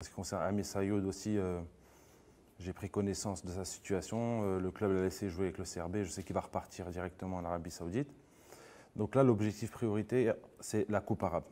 En ce qui concerne Amis Ayoud aussi, euh, j'ai pris connaissance de sa situation. Euh, le club l'a laissé jouer avec le CRB. Je sais qu'il va repartir directement en Arabie Saoudite. Donc là, l'objectif priorité, c'est la Coupe arabe.